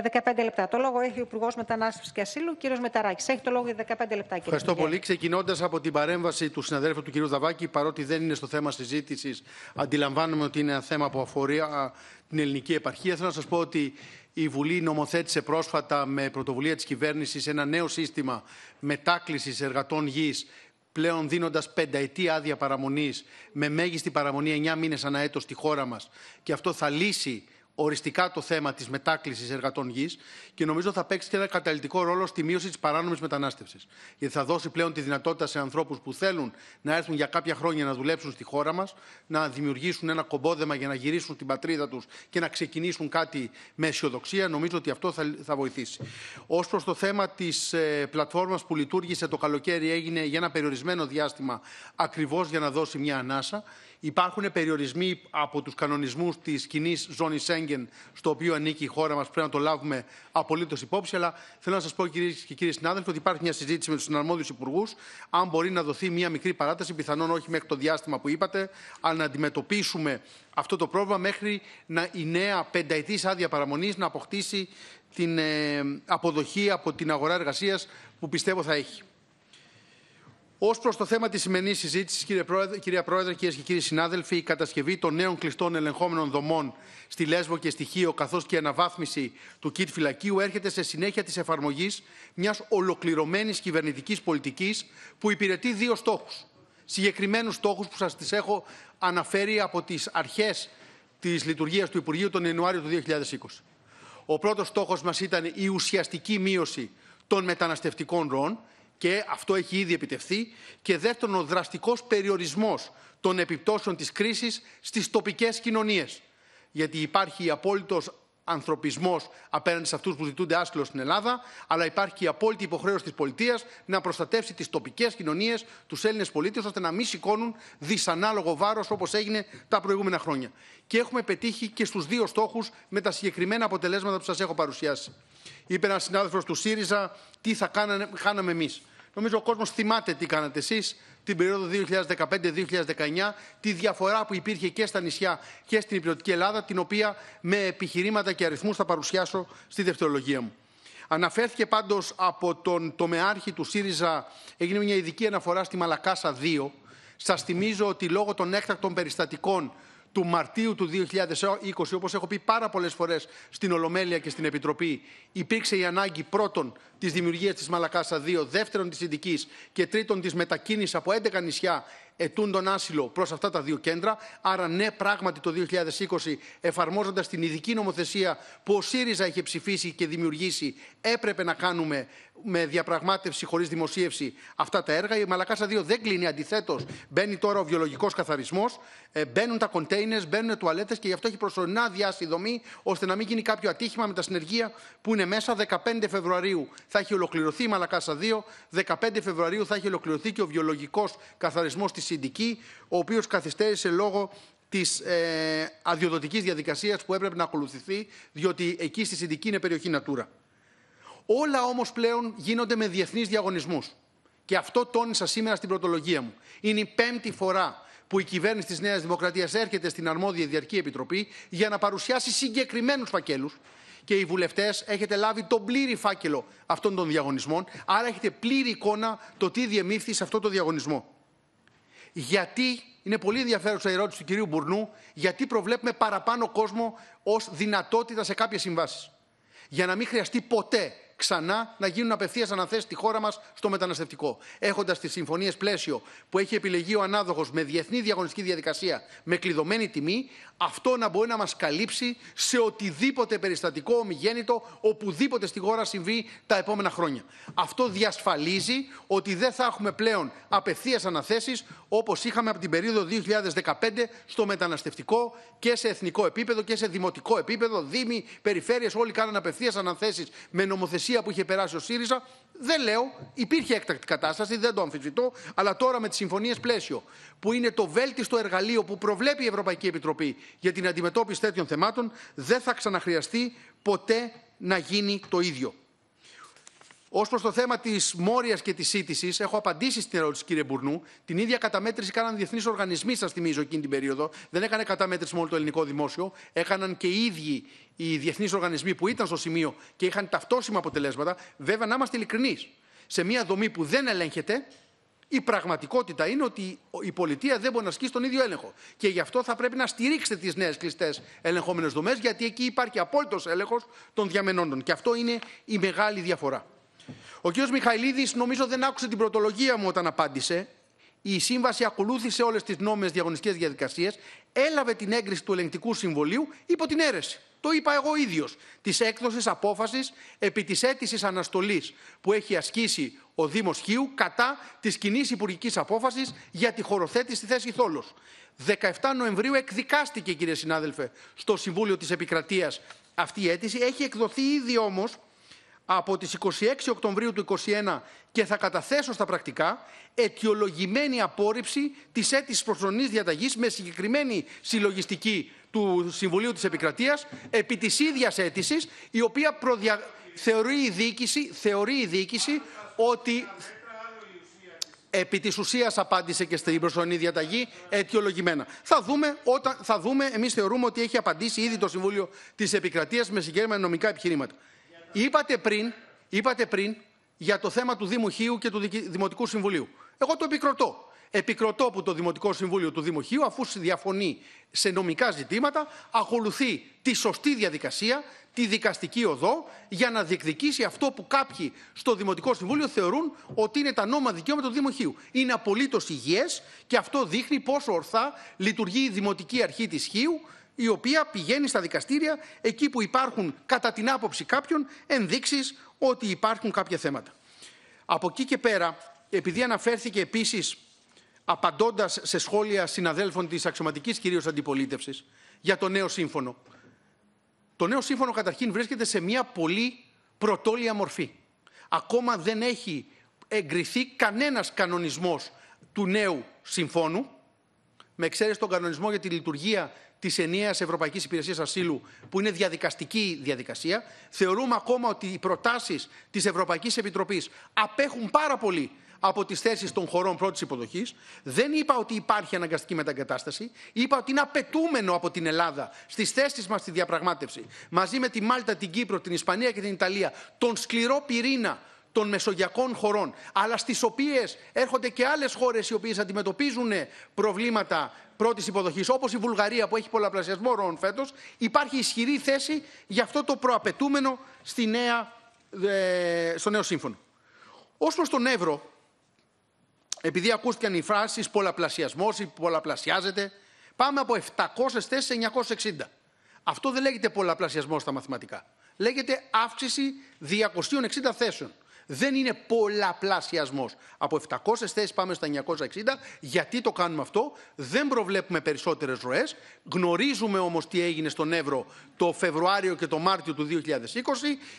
Για 15 λεπτά. Το λόγο έχει ο Υπουργός Μετανάστευσης και Ασύλου, κ. Μεταράκης. Έχει το λόγο για 15 λεπτά, κύριε Ευχαριστώ πολύ. Ξεκινώντας από την παρέμβαση του συναδέλφου του κ. Δαβάκη, παρότι δεν είναι στο θέμα συζήτησης, αντιλαμβάνομαι ότι είναι ένα θέμα που αφορά την ελληνική επαρχία. Θέλω να σας πω ότι η Βουλή νομοθέτησε πρόσφατα με πρωτοβουλία της κυβέρνησης ένα νέο σύστημα μετάκλησης εργατών γης πλέον δίνοντας πενταετή άδεια παραμονής με μέγιστη παραμονή 9 μήνες ανά έτος στη χώρα μας. Και αυτό θα λύσει οριστικά το θέμα της μετάκλησης εργατών γης και νομίζω θα παίξει και ένα καταλητικό ρόλο στη μείωση της παράνομης μετανάστευσης. Γιατί θα δώσει πλέον τη δυνατότητα σε ανθρώπους που θέλουν να έρθουν για κάποια χρόνια να δουλέψουν στη χώρα μας, να δημιουργήσουν ένα κομπόδεμα για να γυρίσουν στην πατρίδα τους και να ξεκινήσουν κάτι με αισιοδοξία. Νομίζω ότι αυτό θα, θα βοηθήσει. Ως προς το θέμα της ε, πλατφόρμας που λειτουργήσε το καλοκαίρι, έγινε για ένα περιορισμένο διάστημα ακριβώς για να δώσει μια ανάσα. Υπάρχουν περιορισμοί από τους κανονισμούς της κοινής ζώνης στο οποίο ανήκει η χώρα μας, πρέπει να το λάβουμε απολύτως υπόψη. Αλλά θέλω να σας πω, κυρίες και κύριοι συνάδελφοι, ότι υπάρχει μια συζήτηση με τους συναρμόδιους υπουργούς, αν μπορεί να δοθεί μια μικρή παράταση, πιθανόν όχι μέχρι το διάστημα που είπατε, αλλά να αντιμετωπίσουμε αυτό το πρόβλημα μέχρι να η νέα πενταετής άδεια παραμονής να αποκτήσει την ε, αποδοχή από την αγορά εργασίας που πιστεύω θα έχει. Ως προς το θέμα της σημερινής συζήτησης, κύριε Πρόεδρε, κυρία Πρόεδρε, κυρίες και κύριοι συνάδελφοι, η κατασκευή των νέων κλειστών ελεγχόμενων δομών στη Λέσβο και στη Χίο, καθώς και η αναβάθμιση του ΚΙΤ φυλακίου, έρχεται σε συνέχεια της εφαρμογής μιας ολοκληρωμένης κυβερνητικής πολιτικής που υπηρετεί δύο στόχους. Συγκεκριμένους στόχους που σας τις έχω αναφέρει από τις αρχές της λειτουργίας του Υπουργείου τον Ιανουάριο του 2020. Ο πρώτος στόχος μας ήταν η ουσιαστική μείωση των μεταναστευτικών ροών, και αυτό έχει ήδη επιτευχθεί. Και δεύτερον, ο δραστικός περιορισμός των επιπτώσεων της κρίσης στις τοπικές κοινωνίες. Γιατί υπάρχει απόλυτος ανθρωπισμός απέναντι σε αυτούς που ζητούνται άσυλο στην Ελλάδα, αλλά υπάρχει και η απόλυτη υποχρέωση της πολιτείας να προστατεύσει τις τοπικές κοινωνίες, τους Έλληνες πολίτες, ώστε να μην σηκώνουν δυσανάλογο βάρος όπως έγινε τα προηγούμενα χρόνια. Και έχουμε πετύχει και στους δύο στόχους με τα συγκεκριμένα αποτελέσματα που σας έχω παρουσιάσει. Είπε ένας συνάδελφος του ΣΥΡΙΖΑ τι θα κάναμε, εμείς. Νομίζω ο κόσμος θυμάται τι κάνατε εσείς την περίοδο 2015-2019, τη διαφορά που υπήρχε και στα νησιά και στην υπηρετική Ελλάδα, την οποία με επιχειρήματα και αριθμούς θα παρουσιάσω στη δευτερολογία μου. Αναφέρθηκε πάντως από τον τομεάρχη του ΣΥΡΙΖΑ, έγινε μια ειδική αναφορά στη Μαλακάσα 2. Σας θυμίζω ότι λόγω των έκτακτων περιστατικών του Μαρτίου του 2020, όπως έχω πει πάρα πολλές φορές στην Ολομέλεια και στην Επιτροπή, υπήρξε η ανάγκη πρώτον της δημιουργίας της Μαλακάσα 2, δεύτερον της Ιντικής και τρίτον της μετακίνησης από 11 νησιά ετούν τον άσυλο προς αυτά τα δύο κέντρα. Άρα ναι, πράγματι το 2020 εφαρμόζοντας την ειδική νομοθεσία που ο ΣΥΡΙΖΑ είχε ψηφίσει και δημιουργήσει, έπρεπε να κάνουμε με διαπραγμάτευση χωρίς δημοσίευση αυτά τα έργα. Η Μαλακάσα 2 δεν κλείνει, αντιθέτως μπαίνει τώρα ο βιολογικός καθαρισμός, ε, μπαίνουν τα κοντέινερ, μπαίνουν τουαλέτες και γι' αυτό έχει προσωρινά διάσει δομή, ώστε να μην γίνει κάποιο ατύχημα με τα συνεργεία που είναι μέσα. 15 Φεβρουαρίου θα έχει ολοκληρωθεί η Μαλακάσα 2, 15 Φεβρουαρίου θα έχει ολοκληρωθεί και ο βιολογικός καθαρισμός τη Συντική, ο οποίος καθυστέρησε λόγω της ε, αδειοδοτικής διαδικασίας που έπρεπε να ακολουθηθεί, διότι εκεί στη Συντική είναι περιοχή Natura. Όλα όμως πλέον γίνονται με διεθνείς διαγωνισμούς. Και αυτό τόνισα σήμερα στην πρωτολογία μου. Είναι η πέμπτη φορά που η κυβέρνηση της Νέας Δημοκρατίας έρχεται στην αρμόδια διαρκή επιτροπή για να παρουσιάσει συγκεκριμένους φακέλους. Και οι βουλευτές έχετε λάβει τον πλήρη φάκελο αυτών των διαγωνισμών. Άρα έχετε πλήρη εικόνα το τι διεμήφθη σε αυτό το διαγωνισμό. Γιατί, είναι πολύ ενδιαφέρουσα η ερώτηση του κυρίου Μπουρνού, γιατί προβλέπουμε παραπάνω κόσμο ως δυνατότητα σε κάποιες συμβάσεις. Για να μην χρειαστεί ποτέ ξανά να γίνουν απευθείας αναθέσεις στη χώρα μας στο μεταναστευτικό. Έχοντας τις συμφωνίες πλαίσιο που έχει επιλεγεί ο ανάδοχος με διεθνή διαγωνιστική διαδικασία με κλειδωμένη τιμή, αυτό να μπορεί να μας καλύψει σε οτιδήποτε περιστατικό ομιγέννητο, οπουδήποτε στη χώρα συμβεί τα επόμενα χρόνια. Αυτό διασφαλίζει ότι δεν θα έχουμε πλέον απευθείας αναθέσεις όπως είχαμε από την περίοδο 2015 στο μεταναστευτικό και σε εθνικό επίπεδο και σε δημοτικό επίπεδο. Δήμοι, περιφέρειες, όλοι κάναν απευθείας αναθέσεις με νομοθεσία που είχε περάσει ο ΣΥΡΙΖΑ. Δεν λέω, υπήρχε έκτακτη κατάσταση, δεν το αμφισβητώ, αλλά τώρα με τις συμφωνίες πλαίσιο, που είναι το βέλτιστο εργαλείο που προβλέπει η Ευρωπαϊκή Επιτροπή για την αντιμετώπιση τέτοιων θεμάτων, δεν θα ξαναχρειαστεί ποτέ να γίνει το ίδιο. Ως προς το θέμα της μόριας και της σύντησης, έχω απαντήσει στην ερώτηση, κύριε Μπουρνού. Την ίδια καταμέτρηση κάναν διεθνείς οργανισμοί, σας θυμίζω, εκείνη την περίοδο. Δεν έκανε καταμέτρηση μόνο το ελληνικό δημόσιο. Έκαναν και οι ίδιοι οι διεθνείς οργανισμοί που ήταν στο σημείο και είχαν ταυτόσιμα αποτελέσματα. Βέβαια, να είμαστε ειλικρινείς. Σε μια δομή που δεν ελέγχεται, η πραγματικότητα είναι ότι η πολιτεία δεν μπορεί να ασκήσει τον ίδιο έλεγχο. Και γι' αυτό θα πρέπει να στηρίξετε τις νέες κλειστές ελεγχόμενες δομές, γιατί εκεί υπάρχει απόλυτος έλεγχος των διαμενών. Και αυτό είναι η μεγάλη διαφορά. Ο κ. Μιχαηλίδης νομίζω δεν άκουσε την πρωτολογία μου όταν απάντησε. Η σύμβαση ακολούθησε όλες τις νόμιμες διαγωνιστικές διαδικασίες, έλαβε την έγκριση του ελεγκτικού συμβολίου υπό την αίρεση. Το είπα εγώ ίδιος. Της έκδοσης απόφασης επί της αίτησης αναστολής που έχει ασκήσει ο Δήμος Χίου κατά της κοινή υπουργικής απόφασης για τη χωροθέτηση στη θέση Θόλος. 17 Νοεμβρίου εκδικάστηκε, κύριε συνάδελφε, στο Συμβούλιο της Επικρατείας αυτή η αίτηση. Έχει εκδοθεί ήδη όμως από τις 26 Οκτωβρίου του 2021 και θα καταθέσω στα πρακτικά αιτιολογημένη απόρριψη της αίτησης προσωρινής διαταγής με συγκεκριμένη συλλογιστική του Συμβουλίου της Επικρατείας επί της ίδιας αίτησης η οποία θεωρεί, η διοίκηση, θεωρεί η ότι επί της ουσίας απάντησε και στην προσωρινή διαταγή αιτιολογημένα. Θα δούμε, όταν, θα δούμε, εμείς θεωρούμε ότι έχει απαντήσει ήδη το Συμβούλιο της Επικρατείας με συγκεκριμένα νομικά επιχειρήματα. Είπατε πριν, είπατε πριν για το θέμα του Δήμου και του Δημοτικού Συμβουλίου. Εγώ το επικροτώ. Επικροτώ που το Δημοτικό Συμβούλιο του Δήμου αφού διαφωνεί σε νομικά ζητήματα, ακολουθεί τη σωστή διαδικασία, τη δικαστική οδό, για να διεκδικήσει αυτό που κάποιοι στο Δημοτικό Συμβούλιο θεωρούν ότι είναι τα νόμα δικαιώματα του Δήμου Είναι απολύτως υγιές και αυτό δείχνει πόσο ορθά λειτουργεί η Δημοτική Αρχή της Χίου η οποία πηγαίνει στα δικαστήρια εκεί που υπάρχουν, κατά την άποψη κάποιων, ενδείξεις ότι υπάρχουν κάποια θέματα. Από εκεί και πέρα, επειδή αναφέρθηκε επίσης, απαντώντας σε σχόλια συναδέλφων της αξιωματικής κυρίως αντιπολίτευσης, για το νέο σύμφωνο. Το νέο σύμφωνο καταρχήν βρίσκεται σε μια πολύ πρωτόλια μορφή. Ακόμα δεν έχει εγκριθεί κανένας κανονισμός του νέου συμφώνου, με εξαίρεση τον κανονισμό για τη λειτουργία της ενιαίας Ευρωπαϊκής Υπηρεσίας Ασύλου, που είναι διαδικαστική διαδικασία. Θεωρούμε ακόμα ότι οι προτάσεις της Ευρωπαϊκής Επιτροπής απέχουν πάρα πολύ από τις θέσεις των χωρών πρώτης υποδοχής. Δεν είπα ότι υπάρχει αναγκαστική μεταγκατάσταση. Είπα ότι είναι απαιτούμενο από την Ελλάδα στις θέσεις μας στη διαπραγμάτευση μαζί με τη Μάλτα, την Κύπρο, την Ισπανία και την Ιταλία τον σκληρό πυρήνα των μεσογειακών χωρών, αλλά στις οποίες έρχονται και άλλες χώρες οι οποίες αντιμετωπίζουν προβλήματα πρώτης υποδοχής, όπως η Βουλγαρία που έχει πολλαπλασιασμό ροών φέτος, υπάρχει ισχυρή θέση για αυτό το προαπαιτούμενο στη νέα, ε, στο νέο σύμφωνο. Ως προς τον Εύρο, επειδή ακούστηκαν οι φράσεις πολλαπλασιασμός ή πολλαπλασιάζεται, πάμε από 700 θέσει σε 960. Αυτό δεν λέγεται πολλαπλασιασμός στα μαθηματικά. Λέγεται αύξηση 260 θέσεων δεν είναι πολλαπλασιασμός. Από 700 θέσεις πάμε στα 960. Γιατί το κάνουμε αυτό. Δεν προβλέπουμε περισσότερες ροές. Γνωρίζουμε όμως τι έγινε στον Εύρο το Φεβρουάριο και το Μάρτιο του 2020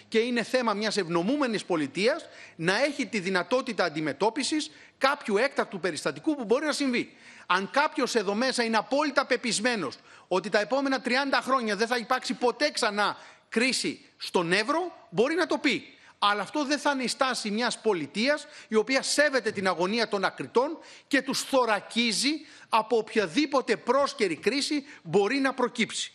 και είναι θέμα μιας ευνομούμενης πολιτείας να έχει τη δυνατότητα αντιμετώπισης κάποιου έκτακτου περιστατικού που μπορεί να συμβεί. Αν κάποιος εδώ μέσα είναι απόλυτα πεπισμένος ότι τα επόμενα 30 χρόνια δεν θα υπάρξει ποτέ ξανά κρίση στον Εύρο, μπορεί να το πει. Αλλά αυτό δεν θα είναι η στάση μιας πολιτείας η οποία σέβεται την αγωνία των ακριτών και τους θωρακίζει από οποιαδήποτε πρόσκαιρη κρίση μπορεί να προκύψει.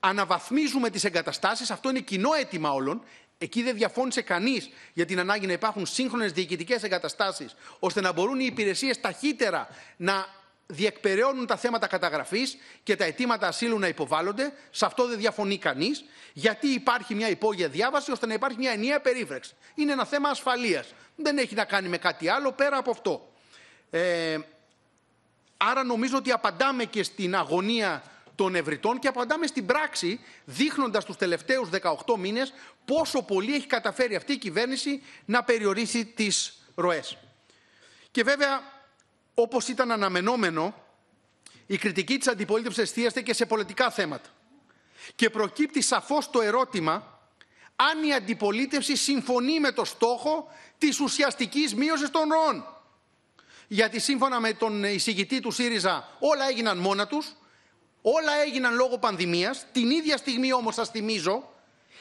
Αναβαθμίζουμε τις εγκαταστάσεις, αυτό είναι κοινό αίτημα όλων, Εκεί δεν διαφώνησε κανείς για την ανάγκη να υπάρχουν σύγχρονες διοικητικές εγκαταστάσεις, ώστε να μπορούν οι υπηρεσίες ταχύτερα να διεκπεραιώνουν τα θέματα καταγραφής και τα αιτήματα ασύλου να υποβάλλονται. Σε αυτό δεν διαφωνεί κανείς. γιατί υπάρχει μια υπόγεια διάβαση ώστε να υπάρχει μια ενιαία περίφραξη. Είναι ένα θέμα ασφαλείας. Δεν έχει να κάνει με κάτι άλλο πέρα από αυτό. Ε, άρα νομίζω ότι απαντάμε και στην αγωνία των ευρυτών και απαντάμε στην πράξη δείχνοντας τους τελευταίους 18 μήνες πόσο πολύ έχει καταφέρει αυτή η κυβέρνηση να περιορίσει τις ροές. Και βέβαια Όπως ήταν αναμενόμενο, η κριτική της αντιπολίτευσης εστίασε και σε πολιτικά θέματα. Και προκύπτει σαφώς το ερώτημα αν η αντιπολίτευση συμφωνεί με το στόχο της ουσιαστικής μείωσης των ροών. Γιατί σύμφωνα με τον εισηγητή του ΣΥΡΙΖΑ όλα έγιναν μόνα τους, όλα έγιναν λόγω πανδημίας, Την ίδια στιγμή όμως σας θυμίζω,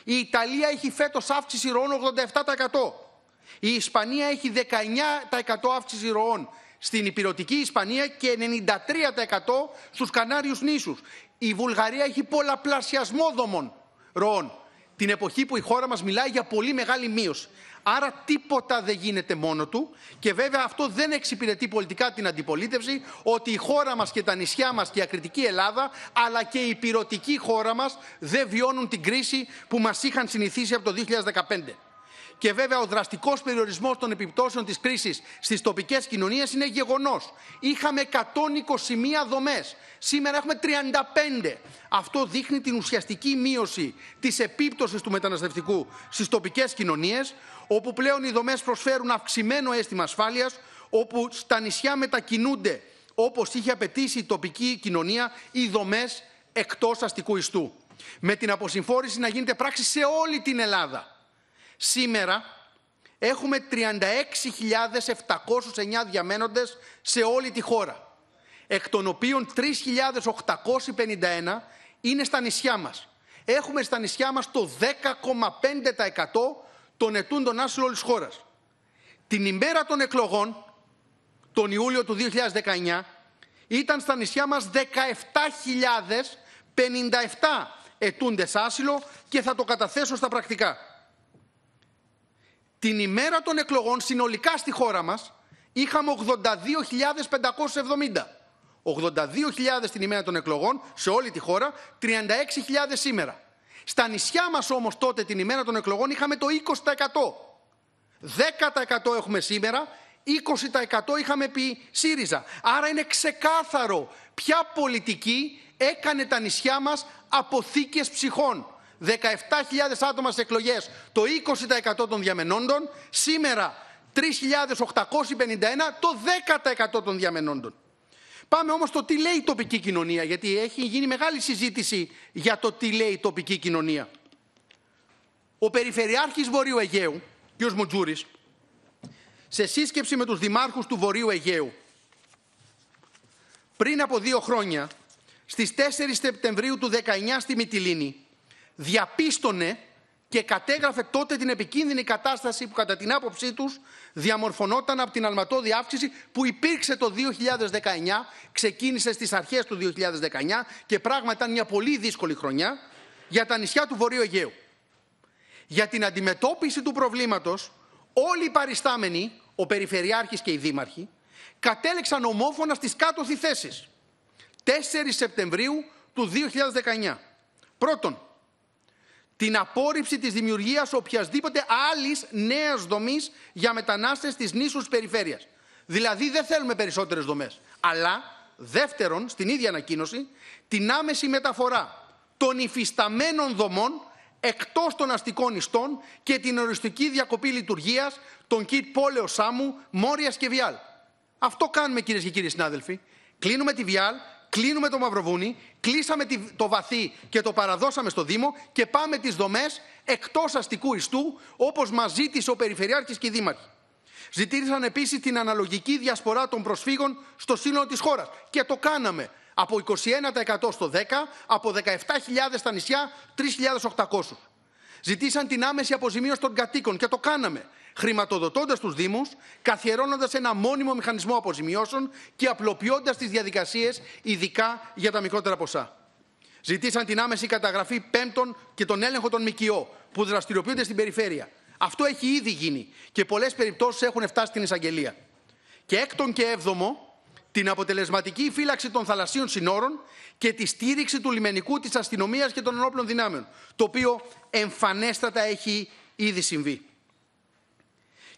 η Ιταλία έχει φέτος αύξηση ροών 87%. Η Ισπανία έχει 19% αύξηση ροών στην υπηρετική Ισπανία και 93% στους Κανάριους νήσους. Η Βουλγαρία έχει πολλαπλασιασμό δομών ροών. Την εποχή που η χώρα μας μιλάει για πολύ μεγάλη μείωση. Άρα τίποτα δεν γίνεται μόνο του και βέβαια αυτό δεν εξυπηρετεί πολιτικά την αντιπολίτευση ότι η χώρα μας και τα νησιά μας και η ακριτική Ελλάδα αλλά και η πυρωτική χώρα μας δεν βιώνουν την κρίση που μας είχαν συνηθίσει από το 2015 και βέβαια ο δραστικός περιορισμός των επιπτώσεων της κρίσης στις τοπικές κοινωνίες είναι γεγονός. Είχαμε 121 δομές. Σήμερα έχουμε 35. Αυτό δείχνει την ουσιαστική μείωση της επίπτωσης του μεταναστευτικού στις τοπικές κοινωνίες, όπου πλέον οι δομές προσφέρουν αυξημένο αίσθημα ασφάλειας, όπου στα νησιά μετακινούνται όπως είχε απαιτήσει η τοπική κοινωνία, οι δομές εκτός αστικού ιστού. Με την αποσυμφόρηση να γίνεται πράξη σε όλη την Ελλάδα. Σήμερα έχουμε 36.709 διαμένοντες σε όλη τη χώρα, εκ των οποίων 3.851 είναι στα νησιά μας. Έχουμε στα νησιά μας το 10,5% των ετούντων άσυλων όλης χώρας. Την ημέρα των εκλογών, τον Ιούλιο του 2019, ήταν στα νησιά μας 17.057 ετούντες άσυλο και θα το καταθέσω στα πρακτικά την ημέρα των εκλογών συνολικά στη χώρα μας είχαμε 82.570. 82.000 την ημέρα των εκλογών σε όλη τη χώρα, 36.000 σήμερα. Στα νησιά μας όμως τότε την ημέρα των εκλογών είχαμε το 20%. 10% έχουμε σήμερα, 20% είχαμε πει ΣΥΡΙΖΑ. Άρα είναι ξεκάθαρο ποια πολιτική έκανε τα νησιά μας αποθήκες ψυχών. 17.000 άτομα σε εκλογές, το 20% των διαμενόντων, σήμερα 3.851, το 10% των διαμενόντων. Πάμε όμως το τι λέει η τοπική κοινωνία, γιατί έχει γίνει μεγάλη συζήτηση για το τι λέει η τοπική κοινωνία. Ο Περιφερειάρχης Βορείου Αιγαίου, κ. Μουτζούρης, σε σύσκεψη με τους δημάρχους του Βορείου Αιγαίου, πριν από δύο χρόνια, στις 4 Σεπτεμβρίου του 19 στη Μιτιλίνη διαπίστωνε και κατέγραφε τότε την επικίνδυνη κατάσταση που κατά την άποψή τους διαμορφωνόταν από την αλματώδη αύξηση που υπήρξε το 2019, ξεκίνησε στις αρχές του 2019 και πράγματι ήταν μια πολύ δύσκολη χρονιά για τα νησιά του Βορείου Αιγαίου. Για την αντιμετώπιση του προβλήματος όλοι οι παριστάμενοι, ο Περιφερειάρχης και οι Δήμαρχοι, κατέλεξαν ομόφωνα στις κάτω θέσεις. 4 Σεπτεμβρίου του 2019. Πρώτον, την απόρριψη της δημιουργίας οποιασδήποτε άλλης νέας δομής για μετανάστες της νήσους περιφέρειας. Δηλαδή δεν θέλουμε περισσότερες δομές. Αλλά δεύτερον, στην ίδια ανακοίνωση, την άμεση μεταφορά των υφισταμένων δομών εκτός των αστικών ιστών και την οριστική διακοπή λειτουργίας των ΚΙΤ Πόλεο Σάμου, Μόριας και Βιάλ. Αυτό κάνουμε κυρίες και κύριοι συνάδελφοι. Κλείνουμε τη Βιάλ, κλείνουμε το Μαυροβούνι, κλείσαμε το βαθύ και το παραδώσαμε στο Δήμο και πάμε τις δομές εκτός αστικού ιστού, όπως μας ζήτησε ο Περιφερειάρχης και οι Δήμαρχοι. Ζητήρισαν επίσης την αναλογική διασπορά των προσφύγων στο σύνολο της χώρας. Και το κάναμε. Από 21% στο 10%, από 17.000 στα νησιά, 3.800. Ζητήσαν την άμεση αποζημίωση των κατοίκων και το κάναμε χρηματοδοτώντας τους Δήμους, καθιερώνοντας ένα μόνιμο μηχανισμό αποζημιώσεων και απλοποιώντας τις διαδικασίες, ειδικά για τα μικρότερα ποσά. Ζητήσαν την άμεση καταγραφή πέμπτων και τον έλεγχο των ΜΚΟ που δραστηριοποιούνται στην περιφέρεια. Αυτό έχει ήδη γίνει και πολλές περιπτώσεις έχουν φτάσει στην εισαγγελία. Και έκτον και έβδομο, την αποτελεσματική φύλαξη των θαλασσίων συνόρων και τη στήριξη του λιμενικού της αστυνομίας και των ενόπλων δυνάμεων, το οποίο εμφανέστατα έχει ήδη συμβεί.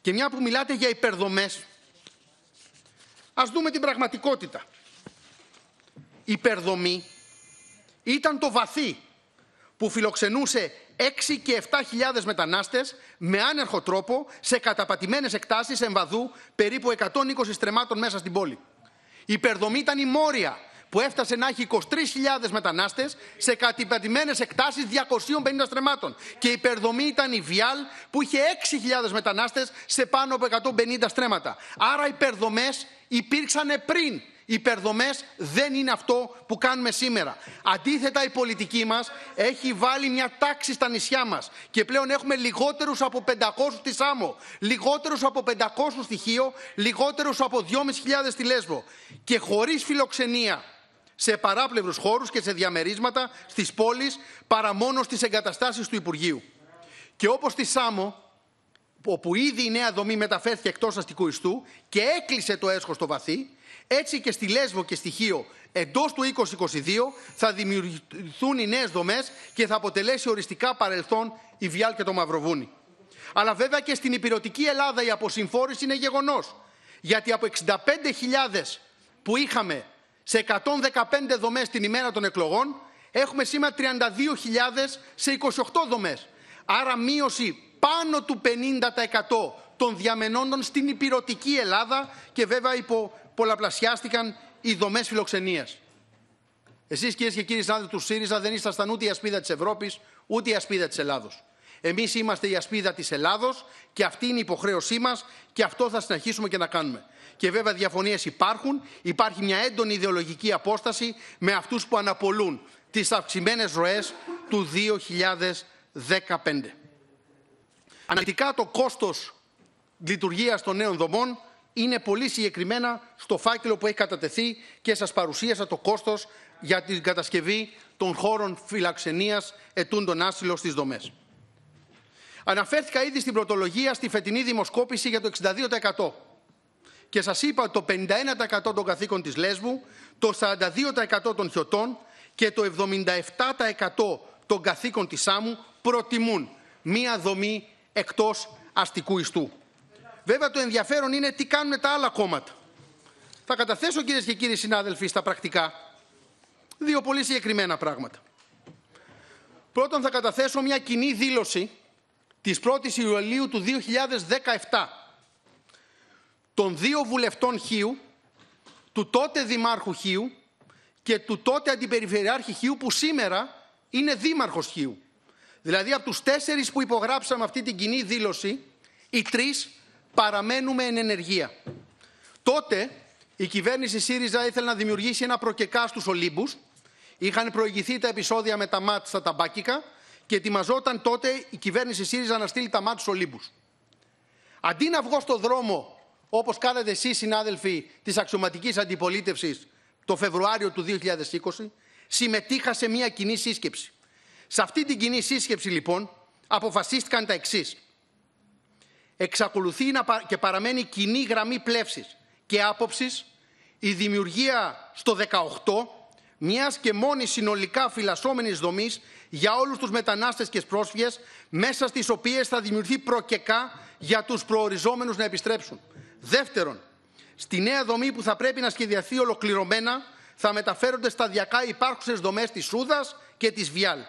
Και μια που μιλάτε για υπερδομές, ας δούμε την πραγματικότητα. Η υπερδομή ήταν το βαθύ που φιλοξενούσε 6 και 7.000 μετανάστες με άνερχο τρόπο σε καταπατημένες εκτάσεις εμβαδού περίπου 120 στρεμάτων μέσα στην πόλη. Η υπερδομή ήταν η Μόρια που έφτασε να έχει 23.000 μετανάστες σε κατηπατημένες εκτάσεις 250 στρεμάτων. Και η υπερδομή ήταν η Βιάλ που είχε 6.000 μετανάστες σε πάνω από 150 στρέμματα. Άρα υπερδομέ υπήρξαν πριν. Οι υπερδομές δεν είναι αυτό που κάνουμε σήμερα. Αντίθετα, η πολιτική μας έχει βάλει μια τάξη στα νησιά μας και πλέον έχουμε λιγότερους από 500 στη Σάμο, λιγότερους από 500 στη Χίο, λιγότερους από 2.500 στη Λέσβο. Και χωρίς φιλοξενία σε παράπλευρους χώρους και σε διαμερίσματα στις πόλεις παρά μόνο στις εγκαταστάσεις του Υπουργείου. Και όπως στη Σάμο, όπου ήδη η νέα δομή μεταφέρθηκε εκτός αστικού ιστού και έκλεισε το έσχος στο βαθύ, έτσι και στη Λέσβο και στη Χίο εντός του 2022 θα δημιουργηθούν οι νέες δομές και θα αποτελέσει οριστικά παρελθόν η Βιάλ και το Μαυροβούνι. Αλλά βέβαια και στην υπηρετική Ελλάδα η αποσυμφόρηση είναι γεγονός. Γιατί από 65.000 που είχαμε σε 115 δομές την ημέρα των εκλογών, έχουμε σήμερα 32.000 σε 28 δομές. Άρα μείωση πάνω του 50% των διαμενόντων στην υπηρετική Ελλάδα και βέβαια υπο πολλαπλασιάστηκαν οι δομές φιλοξενίας. Εσείς κυρίες και κύριοι συνάδελφοι του ΣΥΡΙΖΑ δεν ήσασταν ούτε η ασπίδα της Ευρώπης, ούτε η ασπίδα της Ελλάδος. Εμείς είμαστε η ασπίδα της Ελλάδος και αυτή είναι η υποχρέωσή μας και αυτό θα συνεχίσουμε και να κάνουμε και βέβαια διαφωνίες υπάρχουν, υπάρχει μια έντονη ιδεολογική απόσταση με αυτούς που αναπολούν τις αυξημένες ροές του 2015. Αναλυτικά το κόστος λειτουργίας των νέων δομών είναι πολύ συγκεκριμένα στο φάκελο που έχει κατατεθεί και σας παρουσίασα το κόστος για την κατασκευή των χώρων φυλαξενίας ετούντων άσυλο στις δομές. Αναφέρθηκα ήδη στην πρωτολογία στη φετινή δημοσκόπηση για το 62% και σας είπα το 51% των καθήκων της Λέσβου, το 42% των Χιωτών και το 77% των καθήκων της Σάμου προτιμούν μία δομή εκτός αστικού ιστού. Βέβαια το ενδιαφέρον είναι τι κάνουν τα άλλα κόμματα. Θα καταθέσω κυρίες και κύριοι συνάδελφοι στα πρακτικά δύο πολύ συγκεκριμένα πράγματα. Πρώτον θα καταθέσω μια κοινή δήλωση της 1ης Ιουλίου του 2017 των δύο βουλευτών Χίου, του τότε Δημάρχου Χίου και του τότε Αντιπεριφερειάρχη Χίου που σήμερα είναι Δήμαρχος Χίου. Δηλαδή από τους τέσσερις που υπογράψαμε αυτή την κοινή δήλωση, οι τρεις παραμένουμε εν ενεργεία. Τότε η κυβέρνηση ΣΥΡΙΖΑ ήθελε να δημιουργήσει ένα προκεκά στους Ολύμπους. Είχαν προηγηθεί τα επεισόδια με τα ΜΑΤ στα ταμπάκικα και ετοιμαζόταν τότε η κυβέρνηση ΣΥΡΙΖΑ να στείλει τα ΜΑΤ στους Ολύμπους. Αντί να βγω στον δρόμο όπως κάνατε εσείς, συνάδελφοι της αξιωματικής αντιπολίτευσης, το Φεβρουάριο του 2020, συμμετείχα σε μια κοινή σύσκεψη. Σε αυτή την κοινή σύσκεψη, λοιπόν, αποφασίστηκαν τα εξής. Εξακολουθεί και παραμένει κοινή γραμμή πλεύσης και άποψης η δημιουργία στο 18 μιας και μόνη συνολικά φυλασσόμενης δομής για όλους τους μετανάστες και πρόσφυγες, μέσα στις οποίες θα δημιουργηθεί προκεκά για τους προοριζόμενους να επιστρέψουν. Δεύτερον, στη νέα δομή που θα πρέπει να σχεδιαθεί ολοκληρωμένα θα μεταφέρονται σταδιακά υπάρχουσες δομές της Σούδας και της Βιάλ.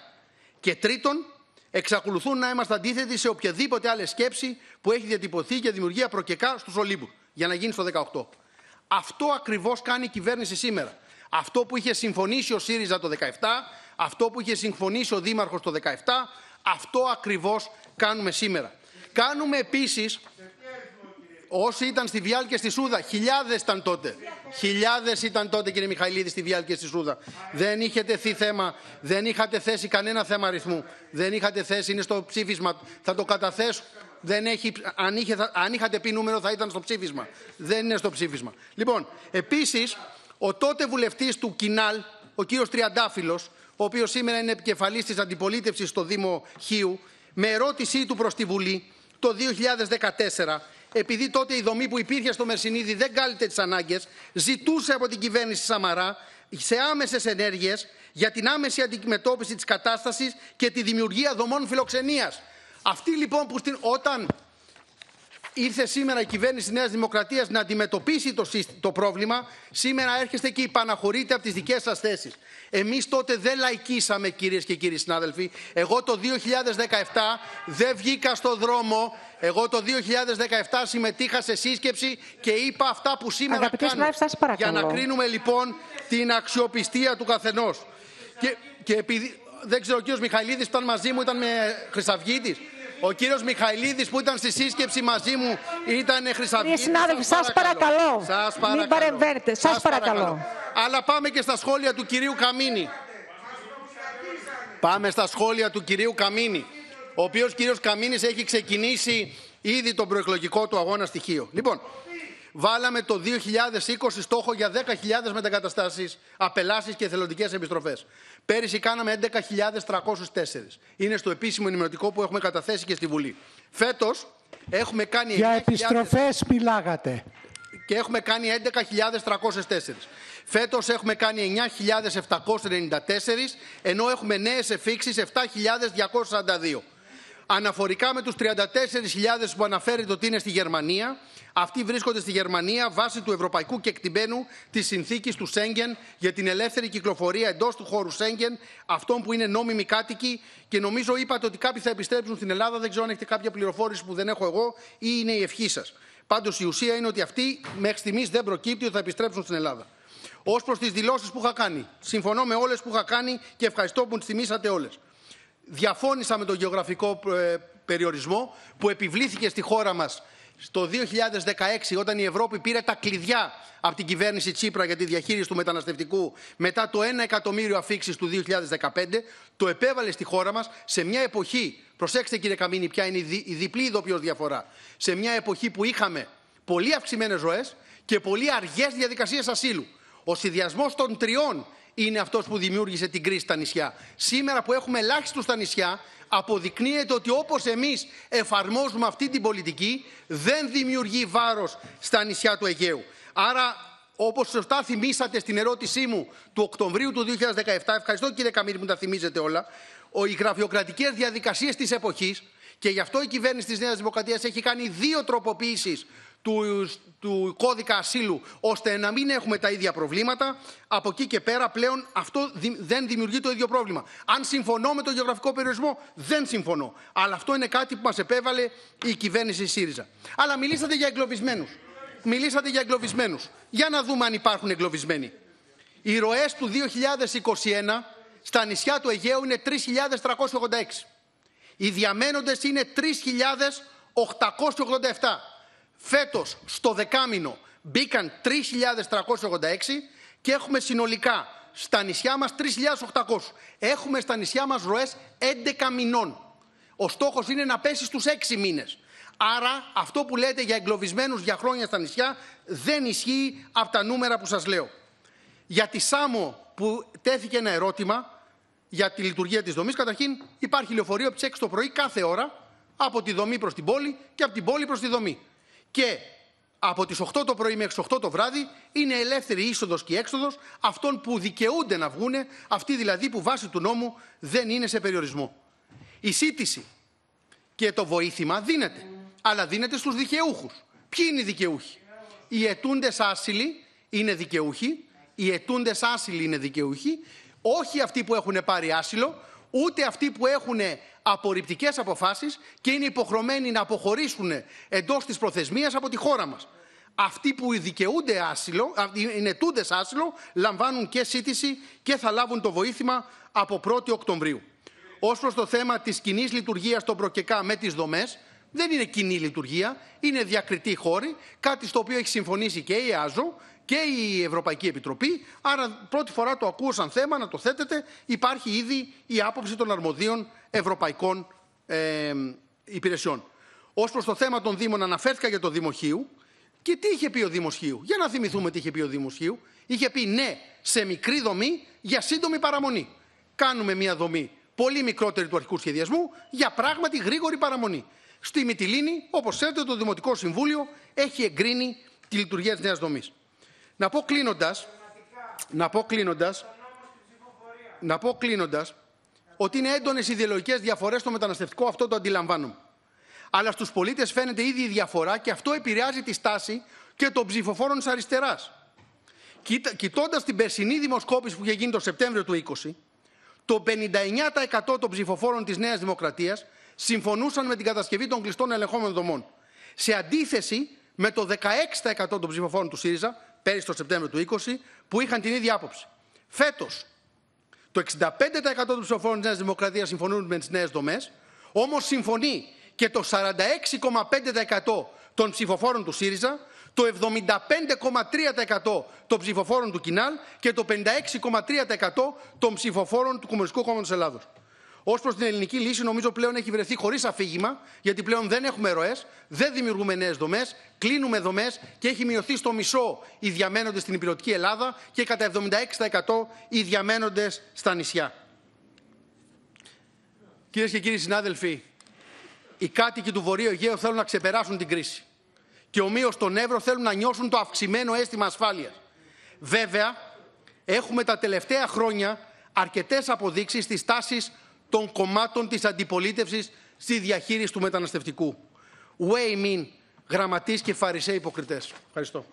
Και τρίτον, εξακολουθούν να είμαστε αντίθετοι σε οποιαδήποτε άλλη σκέψη που έχει διατυπωθεί για δημιουργία προκεκά στους Ολύμπους, για να γίνει στο 18. Αυτό ακριβώς κάνει η κυβέρνηση σήμερα. Αυτό που είχε συμφωνήσει ο ΣΥΡΙΖΑ το 17, αυτό που είχε συμφωνήσει ο Δήμαρχος το 17, αυτό ακριβώς κάνουμε σήμερα. Κάνουμε επίσης. Όσοι ήταν στη Βιάλ και στη Σούδα, χιλιάδες ήταν τότε. Χιλιάδες ήταν τότε, κύριε Μιχαηλίδη, στη Βιάλ και στη Σούδα. Δεν είχετε τεθεί θέμα, δεν είχατε θέσει κανένα θέμα αριθμού. Δεν είχατε θέσει, είναι στο ψήφισμα. Θα το καταθέσω. Δεν έχει, αν, είχε, αν είχατε πει νούμερο, θα ήταν στο ψήφισμα. Δεν είναι στο ψήφισμα. Λοιπόν, επίσης, ο τότε βουλευτής του Κινάλ, ο κύριος Τριαντάφυλλος, ο οποίος σήμερα είναι επικεφαλής της αντιπολίτευσης στο Δήμο Χίου, με ερώτησή του προς τη Βουλή το 2014 επειδή τότε η δομή που υπήρχε στο Μερσινίδη δεν κάλυπτε τις ανάγκες, ζητούσε από την κυβέρνηση Σαμαρά σε άμεσες ενέργειες για την άμεση αντιμετώπιση της κατάστασης και τη δημιουργία δομών φιλοξενίας. Αυτή λοιπόν που στην, όταν Ήρθε σήμερα η κυβέρνηση Νέας Δημοκρατίας να αντιμετωπίσει το, το πρόβλημα. Σήμερα έρχεστε και υπαναχωρείτε από τις δικές σας θέσεις. Εμείς τότε δεν λαϊκίσαμε, κυρίες και κύριοι συνάδελφοι. Εγώ το 2017 δεν βγήκα στο δρόμο. Εγώ το 2017 συμμετείχα σε σύσκεψη και είπα αυτά που σήμερα κάνω. για να κρίνουμε λοιπόν την αξιοπιστία του καθενός. Και, και επειδή. Δεν ξέρω, ο κ. Μιχαηλίδη ήταν μαζί μου ήταν με Χρυσαυγήτη. Ο κύριος Μιχαηλίδης που ήταν στη σύσκεψη μαζί μου ήταν χρυσαυγής. Κύριε συνάδελφοι, σας παρακαλώ. Σας παρακαλώ. Μην παρεμβαίνετε. Σας παρακαλώ. παρακαλώ. Αλλά πάμε και στα σχόλια του κυρίου Καμίνη. Πάμε στα σχόλια του κυρίου Καμίνη. Ο οποίος κύριος Καμίνης έχει ξεκινήσει ήδη τον προεκλογικό του αγώνα στοιχείο. Λοιπόν, βάλαμε το 2020 στόχο για 10.000 μετακαταστάσεις, απελάσεις και εθελοντικές επιστροφές. Πέρυσι κάναμε 11.304. Είναι στο επίσημο ενημερωτικό που έχουμε καταθέσει και στη Βουλή. Φέτος έχουμε κάνει... Για επιστροφές μιλάγατε. Και έχουμε κάνει 11.304. Φέτος έχουμε κάνει 9.794, ενώ έχουμε νέες εφήξεις 7.242 αναφορικά με τους 34.000 που αναφέρεται ότι είναι στη Γερμανία. Αυτοί βρίσκονται στη Γερμανία βάσει του ευρωπαϊκού κεκτημένου της συνθήκης του Σέγγεν για την ελεύθερη κυκλοφορία εντός του χώρου Σέγγεν, αυτών που είναι νόμιμοι κάτοικοι και νομίζω είπατε ότι κάποιοι θα επιστρέψουν στην Ελλάδα, δεν ξέρω αν έχετε κάποια πληροφόρηση που δεν έχω εγώ ή είναι η ευχή σας. Πάντως η ουσία είναι ότι αυτοί μέχρι στιγμής δεν προκύπτει ότι θα επιστρέψουν στην Ελλάδα. Ως προς τις δηλώσεις που είχα κάνει, συμφωνώ με όλες που είχα κάνει και ευχαριστώ που τις θυμήσατε όλες διαφώνησα με τον γεωγραφικό ε, περιορισμό που επιβλήθηκε στη χώρα μας το 2016 όταν η Ευρώπη πήρε τα κλειδιά από την κυβέρνηση Τσίπρα για τη διαχείριση του μεταναστευτικού μετά το 1 εκατομμύριο αφήξης του 2015 το επέβαλε στη χώρα μας σε μια εποχή, προσέξτε κύριε Καμίνη ποια είναι η, διπλή ειδοποιώς διαφορά σε μια εποχή που είχαμε πολύ αυξημένες ζωέ και πολύ αργές διαδικασίες ασύλου. Ο συνδυασμός των τριών είναι αυτός που δημιούργησε την κρίση στα νησιά. Σήμερα που έχουμε ελάχιστο στα νησιά, αποδεικνύεται ότι όπως εμείς εφαρμόζουμε αυτή την πολιτική, δεν δημιουργεί βάρος στα νησιά του Αιγαίου. Άρα, όπως σωστά θυμήσατε στην ερώτησή μου του Οκτωβρίου του 2017, ευχαριστώ κύριε Καμίρη που τα θυμίζετε όλα, οι γραφειοκρατικές διαδικασίες της εποχής. Και γι' αυτό η κυβέρνηση της Νέας Δημοκρατίας έχει κάνει δύο τροποποιήσεις του, του κώδικα ασύλου, ώστε να μην έχουμε τα ίδια προβλήματα. Από εκεί και πέρα πλέον αυτό δεν δημιουργεί το ίδιο πρόβλημα. Αν συμφωνώ με τον γεωγραφικό περιορισμό, δεν συμφωνώ. Αλλά αυτό είναι κάτι που μας επέβαλε η κυβέρνηση ΣΥΡΙΖΑ. Αλλά μιλήσατε για εγκλωβισμένους. Μιλήσατε για εγκλωβισμένους. Για να δούμε αν υπάρχουν εγκλωβισμένοι. Οι ροές του 2021 στα νησιά του Αιγαίου είναι 3.386. Οι διαμένοντες είναι 3.887. Φέτος, στο δεκάμινο, μπήκαν 3.386 και έχουμε συνολικά στα νησιά μας 3.800. Έχουμε στα νησιά μας ροές 11 μηνών. Ο στόχος είναι να πέσει στους 6 μήνες. Άρα αυτό που λέτε για εγκλωβισμένους για χρόνια στα νησιά δεν ισχύει από τα νούμερα που σας λέω. Για τη Σάμο που τέθηκε ένα ερώτημα, για τη λειτουργία της δομής. Καταρχήν, υπάρχει λεωφορείο από τι 6 το πρωί κάθε ώρα από τη δομή προς την πόλη και από την πόλη προς τη δομή. Και από τις 8 το πρωί μέχρι τις 8 το βράδυ είναι ελεύθερη είσοδος και έξοδος αυτών που δικαιούνται να βγουν, αυτοί δηλαδή που βάσει του νόμου δεν είναι σε περιορισμό. Η σύντηση και το βοήθημα δίνεται, αλλά δίνεται στους δικαιούχους. Ποιοι είναι οι δικαιούχοι, Οι ετούντες άσυλοι είναι δικαιούχοι, οι ετούντες άσυλοι είναι δικαιούχοι όχι αυτοί που έχουν πάρει άσυλο, ούτε αυτοί που έχουν απορριπτικές αποφάσεις και είναι υποχρεωμένοι να αποχωρήσουν εντός της προθεσμίας από τη χώρα μας. Αυτοί που δικαιούνται άσυλο, είναι τούντες άσυλο, λαμβάνουν και σύντηση και θα λάβουν το βοήθημα από 1η Οκτωβρίου. Ως προς το θέμα της κοινή λειτουργίας των προκεκά με τις δομές, δεν είναι κοινή λειτουργία, είναι διακριτή χώρη, κάτι στο οποίο έχει συμφωνήσει και η ΑΖΟ και η Ευρωπαϊκή Επιτροπή. Άρα, πρώτη φορά το ακούω σαν θέμα να το θέτετε. Υπάρχει ήδη η άποψη των αρμοδίων ευρωπαϊκών ε, υπηρεσιών. Ως προς το θέμα των Δήμων, αναφέρθηκα για το Δημοχείου. Και τι είχε πει ο Δημοσχείου. Για να θυμηθούμε τι είχε πει ο Δημοσχείου. Είχε πει ναι σε μικρή δομή για σύντομη παραμονή. Κάνουμε μια δομή πολύ μικρότερη του αρχικού σχεδιασμού για πράγματι γρήγορη παραμονή. Στη Μιτιλίνη, όπως ξέρετε, το Δημοτικό Συμβούλιο έχει εγκρίνει τη λειτουργία της νέας δομής. Να πω κλείνοντας, να πω να πω ότι είναι έντονες ιδεολογικές διαφορές στο μεταναστευτικό, αυτό το αντιλαμβάνομαι. Αλλά στους πολίτες φαίνεται ήδη η διαφορά και αυτό επηρεάζει τη στάση και των ψηφοφόρων της αριστεράς. Κοιτώντας την περσινή δημοσκόπηση που είχε γίνει το Σεπτέμβριο του 20, το 59% των ψηφοφόρων της Νέας Δημοκρατίας συμφωνούσαν με την κατασκευή των κλειστών ελεγχόμενων δομών. Σε αντίθεση με το 16% των ψηφοφόρων του ΣΥΡΙΖΑ πέρυσι το Σεπτέμβριο του 20, που είχαν την ίδια άποψη. Φέτος, το 65% των ψηφοφόρων της Νέας Δημοκρατίας συμφωνούν με τις νέες δομές, όμως συμφωνεί και το 46,5% των ψηφοφόρων του ΣΥΡΙΖΑ, το 75,3% των ψηφοφόρων του ΚΙΝΑΛ και το 56,3% των ψηφοφόρων του Κομμουνιστικού Κόμματος Ελλάδος. Ως προς την ελληνική λύση, νομίζω πλέον έχει βρεθεί χωρίς αφήγημα, γιατί πλέον δεν έχουμε ροές, δεν δημιουργούμε νέες δομές, κλείνουμε δομές και έχει μειωθεί στο μισό οι διαμένοντες στην υπηρετική Ελλάδα και κατά 76% οι διαμένοντες στα νησιά. Κυρίες και κύριοι συνάδελφοι, οι κάτοικοι του Βορείου Αιγαίου θέλουν να ξεπεράσουν την κρίση. Και ομοίως τον Εύρο θέλουν να νιώσουν το αυξημένο αίσθημα ασφάλειας. Βέβαια, έχουμε τα τελευταία χρόνια αρκετές αποδείξεις της τάσης των κομμάτων της αντιπολίτευσης στη διαχείριση του μεταναστευτικού. Way mean, γραμματείς και φαρισέ υποκριτές. Ευχαριστώ.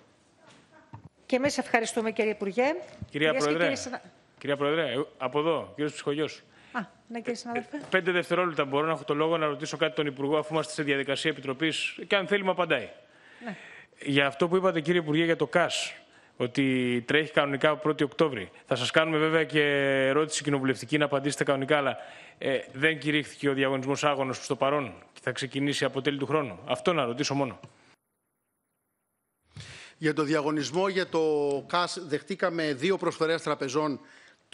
Και εμείς ευχαριστούμε κύριε Υπουργέ. Κυρία Πρόεδρε, κύριε κυρία Πρόεδρε, ε, από εδώ, κύριος Ψυχογιός. Α, ναι κύριε ε, συνάδελφε. Ε, πέντε δευτερόλεπτα μπορώ να έχω το λόγο να ρωτήσω κάτι τον Υπουργό αφού είμαστε σε διαδικασία επιτροπής και αν θέλει μου απαντάει. Ναι. Για αυτό που είπατε κύριε Υπουργέ για το ΚΑΣ, ότι τρέχει κανονικά από 1η Οκτώβρη. Θα σας κάνουμε βέβαια και ερώτηση κοινοβουλευτική να απαντήσετε κανονικά, αλλά ε, δεν κηρύχθηκε ο διαγωνισμός άγωνος στο παρόν και θα ξεκινήσει από τέλη του χρόνου. Αυτό να ρωτήσω μόνο. Για το διαγωνισμό για το ΚΑΣ δεχτήκαμε δύο προσφορές τραπεζών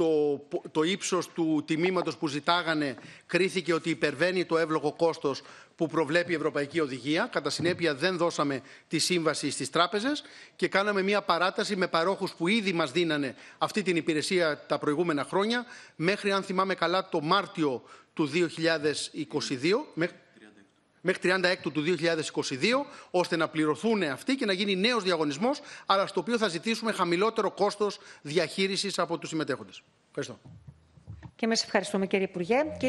το, το ύψος του τιμήματος που ζητάγανε κρίθηκε ότι υπερβαίνει το εύλογο κόστος που προβλέπει η Ευρωπαϊκή Οδηγία. Κατά συνέπεια δεν δώσαμε τη σύμβαση στις τράπεζες και κάναμε μια παράταση με παρόχους που ήδη μας δίνανε αυτή την υπηρεσία τα προηγούμενα χρόνια μέχρι αν θυμάμαι καλά το Μάρτιο του 2022, μέχρι 36 του 2022, ώστε να πληρωθούν αυτοί και να γίνει νέος διαγωνισμός, αλλά στο οποίο θα ζητήσουμε χαμηλότερο κόστος διαχείρισης από τους συμμετέχοντες. Ευχαριστώ. Και εμείς ευχαριστούμε, κύριε Υπουργέ.